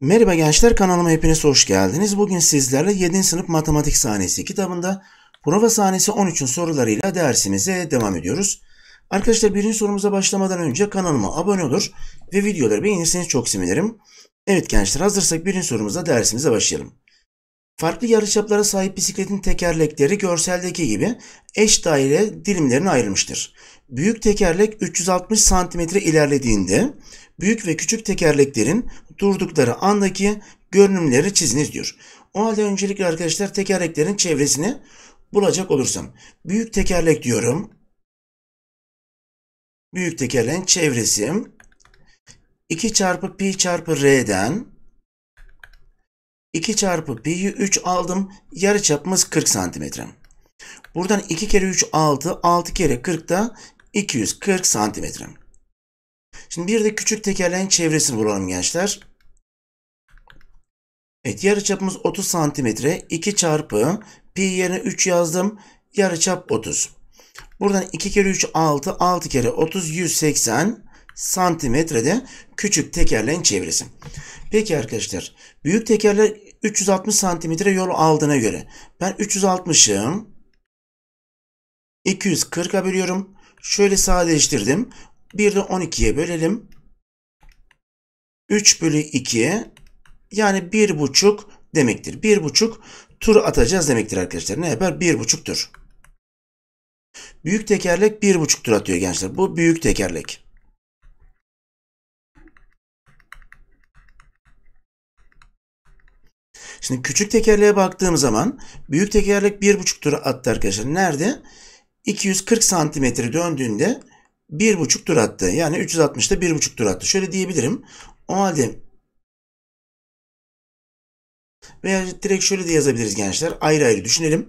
Merhaba gençler kanalıma hepiniz hoş geldiniz. Bugün sizlerle 7. sınıf matematik sahnesi kitabında prova sahnesi 13'ün sorularıyla dersimize devam ediyoruz. Arkadaşlar birinci sorumuza başlamadan önce kanalıma abone olur ve videoları beğenirseniz çok sevinirim. Evet gençler hazırsak birinci sorumuza dersimize başlayalım. Farklı yarıçaplara sahip bisikletin tekerlekleri görseldeki gibi eş daire dilimlerine ayrılmıştır. Büyük tekerlek 360 cm ilerlediğinde büyük ve küçük tekerleklerin durdukları andaki görünümleri çiziniz diyor. O halde öncelikle arkadaşlar tekerleklerin çevresini bulacak olursam büyük tekerlek diyorum. Büyük tekerleğin çevresi 2 çarpı pi çarpı r'den 2 çarpı pi'yi 3 aldım. Yarı çapımız 40 santimetre. Buradan 2 kere 3 6. 6 kere 40 da 240 santimetre. Şimdi bir de küçük tekerleğin çevresini bulalım gençler. Evet yarıçapımız 30 santimetre. 2 çarpı pi yerine 3 yazdım. Yarıçap 30. Buradan 2 kere 3 6. 6 kere 30 180 santimetrede küçük tekerleğin çevresi. Peki arkadaşlar büyük tekerler 360 santimetre yol aldığına göre ben 360'ım, 240'a bölüyorum. Şöyle sadeleştirdim. Bir de 12'ye bölelim. 3 bölü 2 yani 1,5 demektir. 1,5 tur atacağız demektir arkadaşlar. Ne yapar? 1,5 tur. Büyük tekerlek 1,5 tur atıyor gençler. Bu büyük tekerlek. Şimdi küçük tekerleğe baktığım zaman büyük tekerlek 1,5 tur attı arkadaşlar. Nerede? 240 santimetre döndüğünde 1,5 tur attı. Yani 360'da 1,5 tur attı. Şöyle diyebilirim. O halde veya direkt şöyle de yazabiliriz gençler. Ayrı ayrı düşünelim.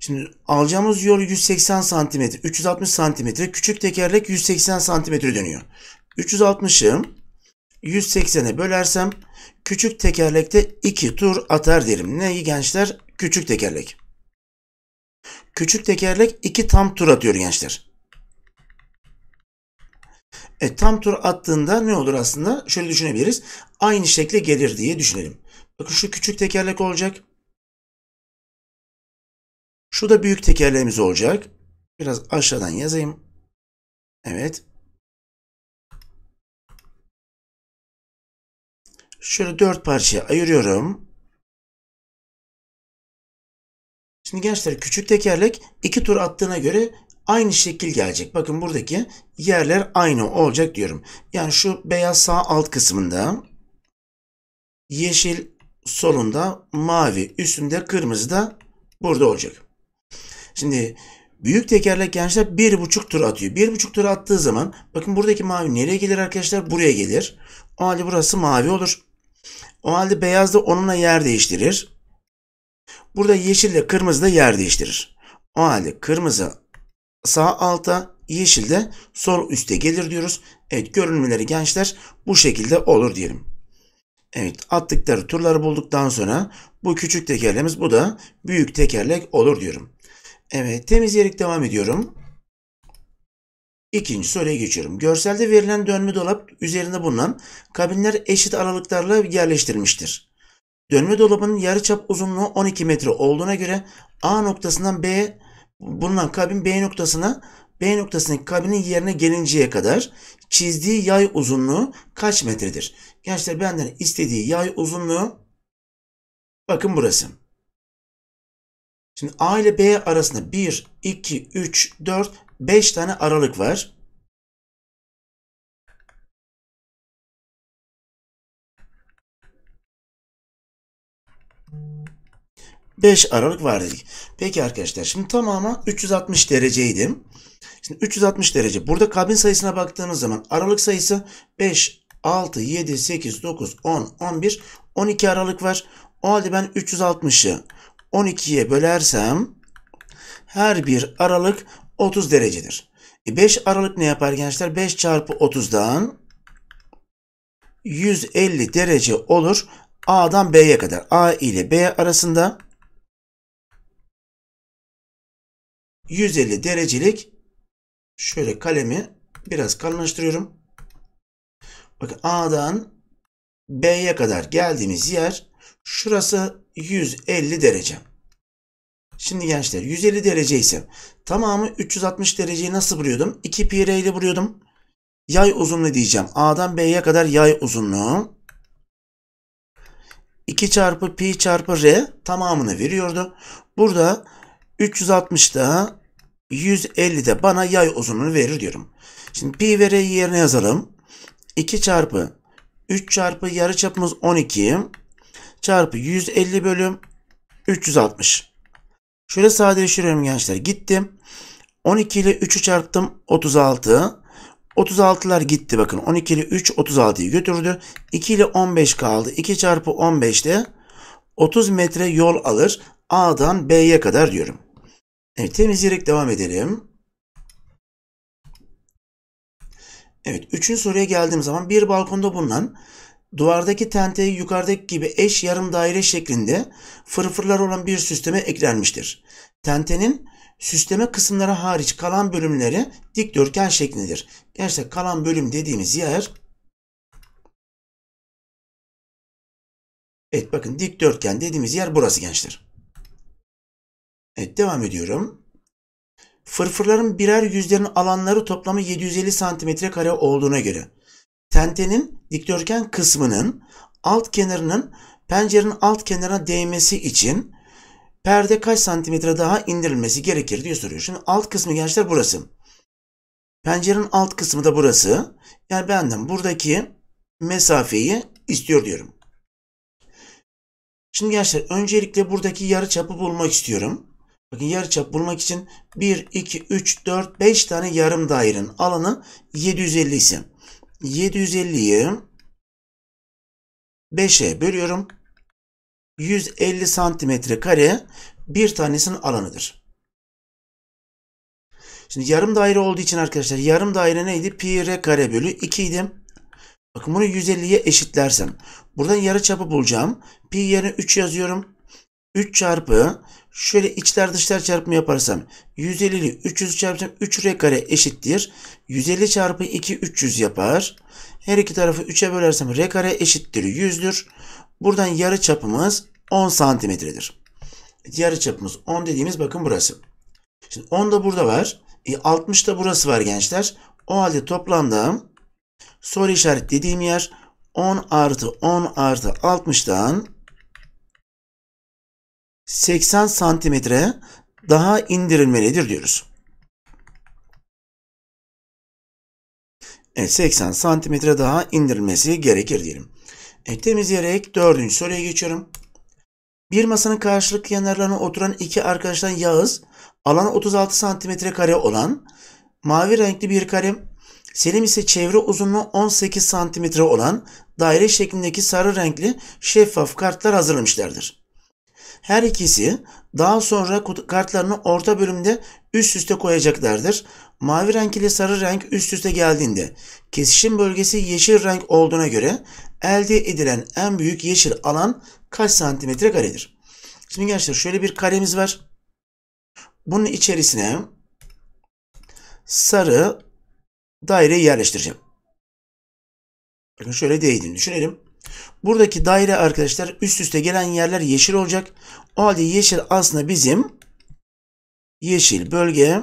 Şimdi alacağımız yol 180 santimetre, 360 santimetre, küçük tekerlek 180 santimetre dönüyor. 360'ı 180'e bölersem küçük tekerlekte 2 tur atar derim. Neyi gençler? Küçük tekerlek. Küçük tekerlek 2 tam tur atıyor gençler. E, tam tur attığında ne olur aslında? Şöyle düşünebiliriz. Aynı şekle gelir diye düşünelim. Bakın şu küçük tekerlek olacak. Şu da büyük tekerleğimiz olacak. Biraz aşağıdan yazayım. Evet. şöyle dört parçaya ayırıyorum. Şimdi gençler küçük tekerlek iki tur attığına göre aynı şekil gelecek. Bakın buradaki yerler aynı olacak diyorum. Yani şu beyaz sağ alt kısmında yeşil solunda mavi üstünde kırmızı da burada olacak. Şimdi büyük tekerlek gençler bir buçuk tur atıyor. Bir buçuk tur attığı zaman bakın buradaki mavi nereye gelir arkadaşlar? Buraya gelir. O halde burası mavi olur. O halde beyaz da onunla yer değiştirir. Burada yeşil ile kırmızı da yer değiştirir. O halde kırmızı sağ alta, yeşil de sol üste gelir diyoruz. Evet görünmeleri gençler bu şekilde olur diyelim. Evet attıkları turları bulduktan sonra bu küçük tekerlemiz bu da büyük tekerlek olur diyorum. Evet temizleyerek devam ediyorum. İkinci soruya geçiyorum. Görselde verilen dönme dolap üzerinde bulunan kabinler eşit aralıklarla yerleştirilmiştir. Dönme dolabının yarıçap uzunluğu 12 metre olduğuna göre A noktasından B bulunan kabin B noktasına B noktasındaki kabinin yerine gelinceye kadar çizdiği yay uzunluğu kaç metredir? Gençler benden istediği yay uzunluğu bakın burası. Şimdi A ile B arasında 1, 2, 3, 4 5 tane aralık var. Beş aralık var dedik. Peki arkadaşlar şimdi tamama 360 dereceydim. Şimdi 360 derece. Burada kabin sayısına baktığımız zaman aralık sayısı 5, 6, 7, 8, 9, 10, 11, 12 aralık var. O halde ben 360'ı 12'ye bölersem her bir aralık 30 derecedir. E 5 Aralık ne yapar gençler? 5 çarpı 30'dan 150 derece olur. A'dan B'ye kadar. A ile B arasında 150 derecelik şöyle kalemi biraz kalınlaştırıyorum. Bakın A'dan B'ye kadar geldiğimiz yer şurası 150 derece. Şimdi gençler 150 derece ise tamamı 360 dereceyi nasıl vuruyordum? 2 pi r ile vuruyordum. Yay uzunluğu diyeceğim. A'dan B'ye kadar yay uzunluğu. 2 çarpı pi çarpı r tamamını veriyordu. Burada 360'da 150'de bana yay uzunluğunu verir diyorum. Şimdi pi ve r'yi yerine yazalım. 2 çarpı 3 çarpı yarıçapımız 12 çarpı 150 bölüm 360. Şöyle sadeleştiriyorum gençler. Gittim. 12 ile 3'ü çarptım. 36. 36'lar gitti bakın. 12 ile 3 36'yı götürdü. 2 ile 15 kaldı. 2 çarpı 15 de 30 metre yol alır. A'dan B'ye kadar diyorum. Evet temizleyerek devam edelim. Evet, üçüncü soruya geldiğim zaman bir balkonda bulunan duvardaki tenteyi yukarıdaki gibi eş yarım daire şeklinde fırfırlar olan bir süsleme eklenmiştir. Tentenin süsleme kısımları hariç kalan bölümleri dikdörtgen şeklindedir. Gerçekten kalan bölüm dediğimiz yer Evet bakın dikdörtgen dediğimiz yer burası gençler. Evet devam ediyorum. Fırfırların birer yüzlerin alanları toplamı 750 santimetre kare olduğuna göre tentenin dikdörtgen kısmının alt kenarının pencerenin alt kenarına değmesi için perde kaç santimetre daha indirilmesi gerekir diye soruyor. Şimdi alt kısmı gençler burası. Pencerenin alt kısmı da burası. Yani benden buradaki mesafeyi istiyor diyorum. Şimdi gençler öncelikle buradaki yarı çapı bulmak istiyorum. Bakın yarı çap bulmak için 1, 2, 3, 4, 5 tane yarım dairenin alanı 750 isim. 750'yi 5'e bölüyorum. 150 santimetre kare bir tanesinin alanıdır. Şimdi yarım daire olduğu için arkadaşlar yarım daire neydi? Pi r kare bölü 2 idi. Bakın bunu 150'ye eşitlersem. Buradan yarı çapı bulacağım. Pi yerine 3 yazıyorum. 3 çarpı şöyle içler dışlar çarpımı yaparsam 150 ile 300 çarpsam 3R kare eşittir. 150 çarpı 2 300 yapar. Her iki tarafı 3'e bölersem R kare eşittir 100'dür. Buradan yarı çapımız 10 santimetredir. Yarı çapımız 10 dediğimiz bakın burası. Şimdi 10 da burada var. E, 60 da burası var gençler. O halde toplamda soru işaret dediğim yer 10 artı 10 artı 60'dan 80 santimetre daha indirilmelidir diyoruz. Evet 80 santimetre daha indirilmesi gerekir diyelim. E, temizleyerek dördüncü soruya geçiyorum. Bir masanın karşılık yanlarına oturan iki arkadaştan Yağız, alanı 36 santimetre kare olan mavi renkli bir kalem, Selim ise çevre uzunluğu 18 santimetre olan daire şeklindeki sarı renkli şeffaf kartlar hazırlamışlardır. Her ikisi daha sonra kartlarını orta bölümde üst üste koyacaklardır. Mavi renk ile sarı renk üst üste geldiğinde kesişim bölgesi yeşil renk olduğuna göre elde edilen en büyük yeşil alan kaç santimetre karedir? Şimdi gençler şöyle bir karemiz var. Bunun içerisine sarı daireyi yerleştireceğim. Bakın şöyle değdiğini düşünelim. Buradaki daire arkadaşlar üst üste gelen yerler yeşil olacak. O halde yeşil aslında bizim yeşil bölge.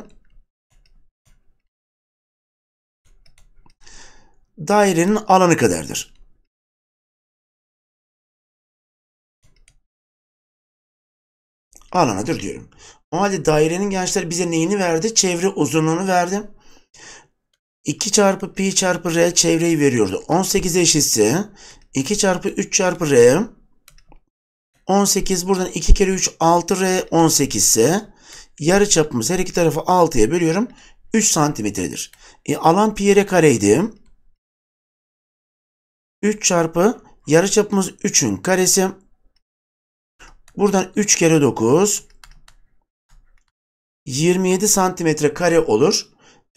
Dairenin alanı kadardır. alanıdır diyorum. O halde dairenin gençler bize neyini verdi? Çevre uzunluğunu verdi. 2 çarpı pi çarpı r çevreyi veriyordu. 18 eşitse 2 çarpı 3 çarpı r 18 buradan 2 kere 3 6r 18 ise yarı çapımız her iki tarafı 6'ya bölüyorum. 3 santimetredir. E, alan pi r kareydi. 3 çarpı yarı çapımız 3'ün karesi. Buradan 3 kere 9 27 santimetre kare olur.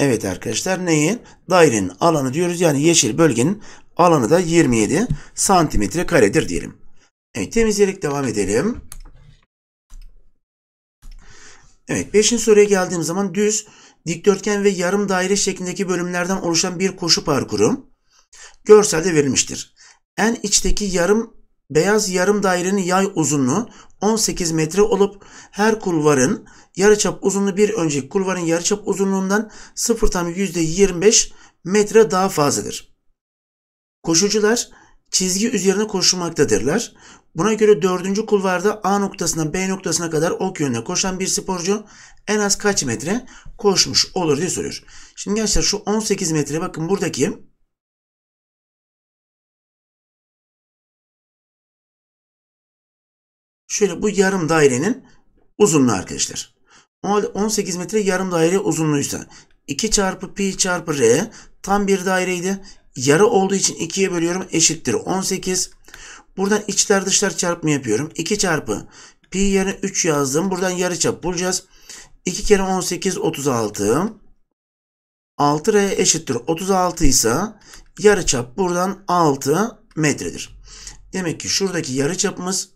Evet arkadaşlar neyi? Dairenin alanı diyoruz. Yani yeşil bölgenin alanı da 27 santimetre karedir diyelim. Evet temizleyerek devam edelim. Evet 5. soruya geldiğim zaman düz, dikdörtgen ve yarım daire şeklindeki bölümlerden oluşan bir koşu parkuru görselde verilmiştir. En içteki yarım beyaz yarım dairenin yay uzunluğu 18 metre olup her kulvarın yarıçap uzunluğu bir önceki kulvarın yarıçap uzunluğundan 0 tam %25 metre daha fazladır. Koşucular çizgi üzerine koşmaktadırlar. Buna göre dördüncü kulvarda A noktasından B noktasına kadar ok yönüne koşan bir sporcu en az kaç metre koşmuş olur diye soruyor. Şimdi gençler şu 18 metre bakın buradaki şöyle bu yarım dairenin uzunluğu arkadaşlar. 18 metre yarım daire uzunluğuysa 2 çarpı pi çarpı r tam bir daireydi. Yarı olduğu için 2'ye bölüyorum eşittir 18. Buradan içler dışlar çarpımı yapıyorum. 2 çarpı pi yerine 3 yazdım. Buradan yarı çap bulacağız. 2 kere 18 36. 6R eşittir 36 ise yarı çap buradan 6 metredir. Demek ki şuradaki yarı çapımız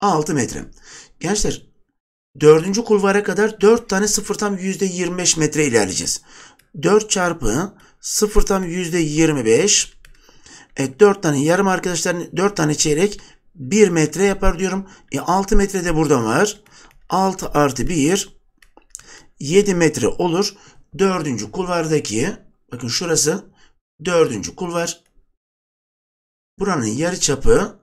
6 metre. Gençler Dördüncü kulvara kadar 4 tane 0 tam %25 metre ilerleyeceğiz. 4 çarpı sıfırtan tam %25 e, 4 tane yarım arkadaşlar 4 tane çeyrek 1 metre yapar diyorum. E, 6 metre de burada var. 6 artı 1 7 metre olur. Dördüncü kulvardaki bakın şurası dördüncü kulvar. Buranın yarı çapı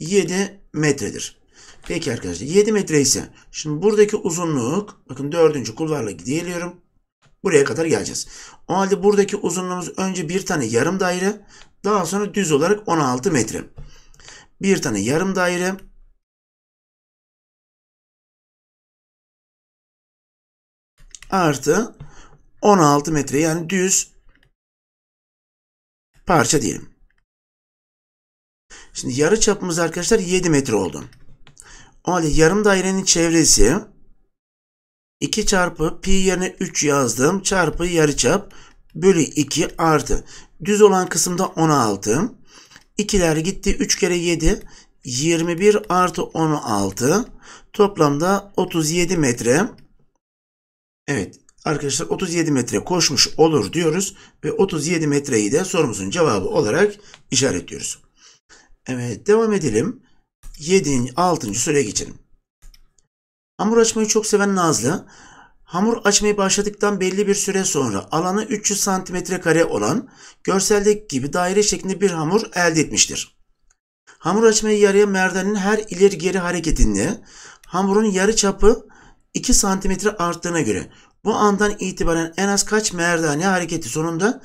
7 metredir. Peki arkadaşlar 7 metre ise şimdi buradaki uzunluk bakın 4. kulvarla gidiyorum, Buraya kadar geleceğiz. O halde buradaki uzunluğumuz önce bir tane yarım daire daha sonra düz olarak 16 metre. Bir tane yarım daire artı 16 metre yani düz parça diyelim. Şimdi yarı çapımız arkadaşlar 7 metre oldu. O halde yarım dairenin çevresi 2 çarpı pi yerine 3 yazdım. Çarpı yarıçap bölü 2 artı. Düz olan kısımda 16. 2'ler gitti. 3 kere 7. 21 artı 16. Toplamda 37 metre. Evet arkadaşlar 37 metre koşmuş olur diyoruz. Ve 37 metreyi de sorumuzun cevabı olarak işaretliyoruz. Evet devam edelim. 7. 6. soruya geçelim. Hamur açmayı çok seven Nazlı, hamur açmayı başladıktan belli bir süre sonra alanı 300 cm kare olan görseldeki gibi daire şeklinde bir hamur elde etmiştir. Hamur açmayı yarıya merdanenin her ileri geri hareketinde hamurun yarı çapı 2 cm arttığına göre bu andan itibaren en az kaç merdane hareketi sonunda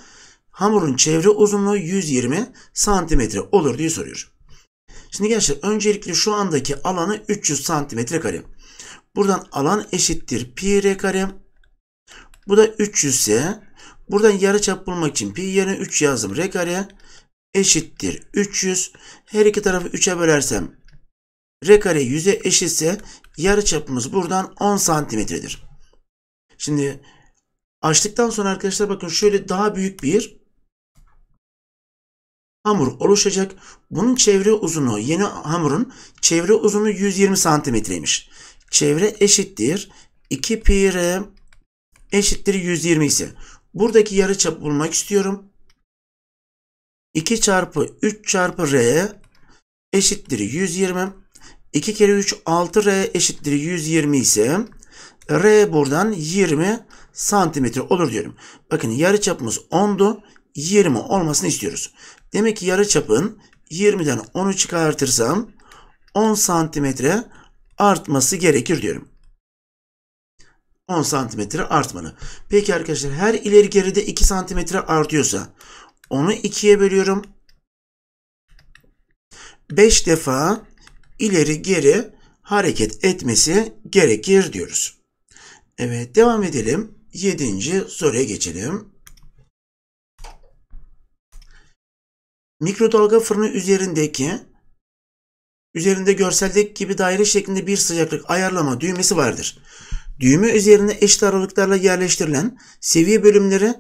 hamurun çevre uzunluğu 120 cm olur diye soruyor. Şimdi gençler öncelikle şu andaki alanı 300 santimetre kare. Buradan alan eşittir pi r kare. Bu da 300 ise buradan yarıçap bulmak için pi yerine 3 yazdım. R kare eşittir 300. Her iki tarafı 3'e bölersem r kare 100'e eşitse yarıçapımız buradan 10 santimetredir. Şimdi açtıktan sonra arkadaşlar bakın şöyle daha büyük bir hamur oluşacak. Bunun çevre uzunluğu yeni hamurun çevre uzunluğu 120 santimetreymiş. Çevre eşittir 2 pi r eşittir 120 ise buradaki yarı çap bulmak istiyorum. 2 çarpı 3 çarpı r eşittir 120. 2 kere 3 6r eşittir 120 ise r buradan 20 santimetre olur diyorum. Bakın yarı çapımız 10'du. 20 olmasını istiyoruz. Demek ki yarı çapın 20'den 10'u çıkartırsam 10 santimetre artması gerekir diyorum. 10 santimetre artmanı. Peki arkadaşlar her ileri geride 2 santimetre artıyorsa onu 2'ye bölüyorum. 5 defa ileri geri hareket etmesi gerekir diyoruz. Evet devam edelim. 7. soruya geçelim. Mikrodalga fırını üzerindeki üzerinde görseldeki gibi daire şeklinde bir sıcaklık ayarlama düğmesi vardır. Düğme üzerinde eşit aralıklarla yerleştirilen seviye bölümleri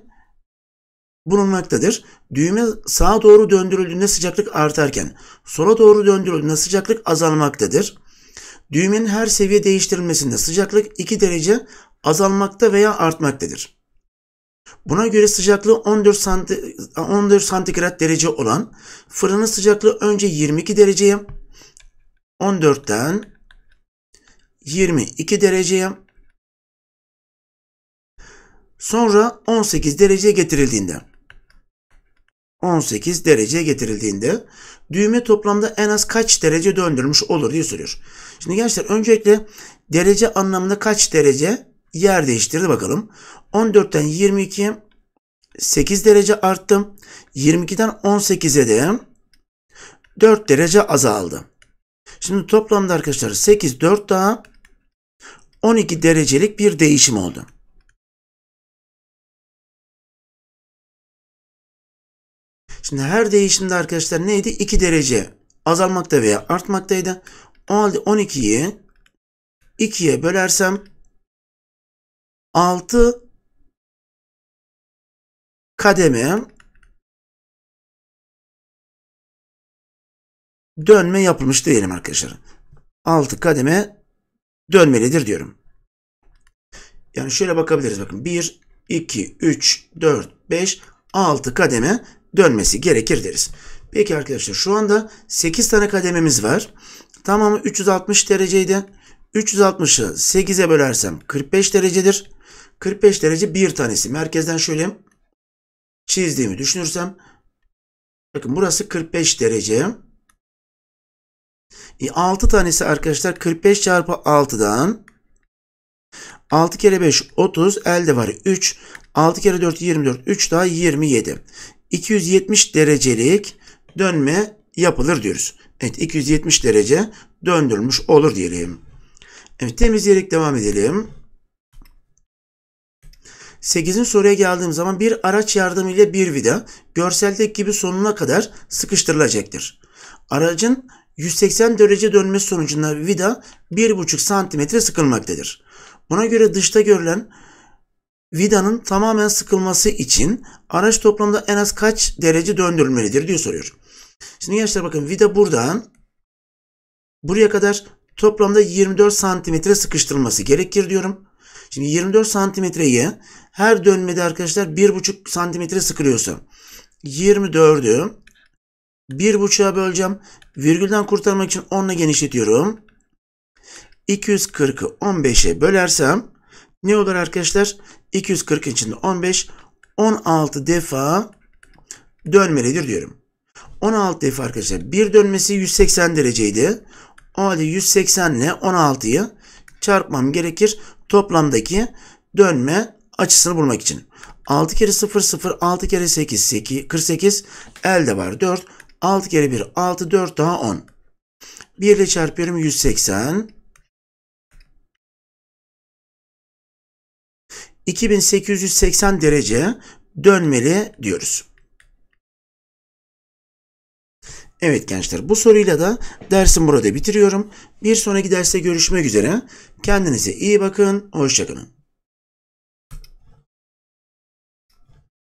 bulunmaktadır. Düğme sağa doğru döndürüldüğünde sıcaklık artarken sola doğru döndürüldüğünde sıcaklık azalmaktadır. Düğmenin her seviye değiştirilmesinde sıcaklık 2 derece azalmakta veya artmaktadır. Buna göre sıcaklığı 14, santi, 14 santigrat derece olan fırının sıcaklığı önce 22 dereceye 14'ten 22 dereceye sonra 18 dereceye getirildiğinde 18 dereceye getirildiğinde düğme toplamda en az kaç derece döndürmüş olur diye soruyor. Şimdi gençler öncelikle derece anlamında kaç derece yer değiştirdi bakalım. 14'ten 22 8 derece arttım. 22'den 18'e de 4 derece azaldı. Şimdi toplamda arkadaşlar 8 4 daha 12 derecelik bir değişim oldu. Şimdi her değişimde arkadaşlar neydi? 2 derece azalmakta veya artmaktaydı. O halde 12'yi 2'ye bölersem 6 kademe dönme yapılmış diyelim arkadaşlar. 6 kademe dönmelidir diyorum. Yani şöyle bakabiliriz bakın. 1, 2, 3, 4, 5, 6 kademe dönmesi gerekir deriz. Peki arkadaşlar şu anda 8 tane kadememiz var. Tamamı 360 dereceydi. 360'ı 8'e bölersem 45 derecedir. 45 derece bir tanesi. Merkezden şöyle çizdiğimi düşünürsem bakın burası 45 derece. E, 6 tanesi arkadaşlar 45 çarpı 6'dan 6 kere 5 30 elde var 3 6 kere 4 24 3 daha 27 270 derecelik dönme yapılır diyoruz. Evet 270 derece döndürmüş olur diyelim. Evet temizleyerek devam edelim. 8'in soruya geldiğim zaman bir araç yardımıyla bir vida görseldeki gibi sonuna kadar sıkıştırılacaktır. Aracın 180 derece dönmesi sonucunda vida 1,5 cm sıkılmaktadır. Buna göre dışta görülen vidanın tamamen sıkılması için araç toplamda en az kaç derece döndürülmelidir diye soruyor. Şimdi gençler bakın vida buradan buraya kadar toplamda 24 santimetre sıkıştırılması gerekir diyorum. Şimdi 24 santimetreyi her dönmede arkadaşlar 1,5 santimetre sıkılıyorsa 24'ü 1,5'a böleceğim. Virgülden kurtarmak için 10 genişletiyorum. 240'ı 15'e bölersem ne olur arkadaşlar? 240 içinde 15 16 defa dönmelidir diyorum. 16 defa arkadaşlar. Bir dönmesi 180 dereceydi. O halde 180 ile 16'yı çarpmam gerekir toplamdaki dönme açısını bulmak için. 6 kere 0 0 6 kere 8 8 48 elde var 4 6 kere 1 6 4 daha 10 1 ile çarpıyorum 180 2880 derece dönmeli diyoruz. Evet gençler bu soruyla da dersim burada bitiriyorum. Bir sonraki derste görüşmek üzere. Kendinize iyi bakın. Hoşçakalın.